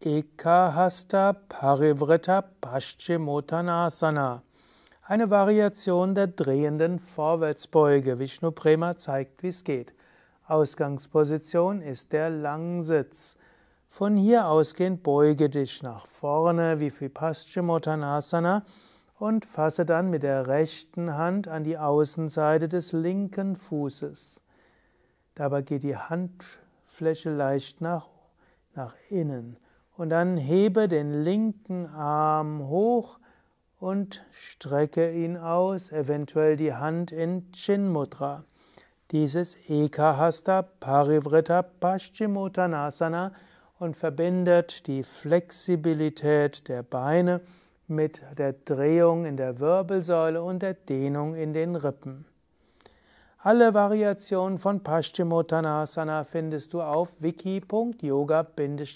Ekahasta Parivrita Paschimottanasana. Eine Variation der drehenden Vorwärtsbeuge. Vishnu Prema zeigt, wie es geht. Ausgangsposition ist der Langsitz. Von hier ausgehend beuge dich nach vorne wie für Paschimottanasana und fasse dann mit der rechten Hand an die Außenseite des linken Fußes. Dabei geht die Handfläche leicht nach, nach innen. Und dann hebe den linken Arm hoch und strecke ihn aus, eventuell die Hand in Chin Mudra. Dieses Ekahasta Parivritta Paschimottanasana und verbindet die Flexibilität der Beine mit der Drehung in der Wirbelsäule und der Dehnung in den Rippen. Alle Variationen von Paschimottanasana findest du auf wiki.yoga-vidya.de